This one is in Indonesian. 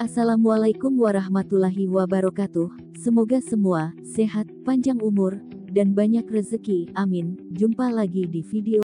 Assalamualaikum warahmatullahi wabarakatuh. Semoga semua sehat, panjang umur, dan banyak rezeki. Amin. Jumpa lagi di video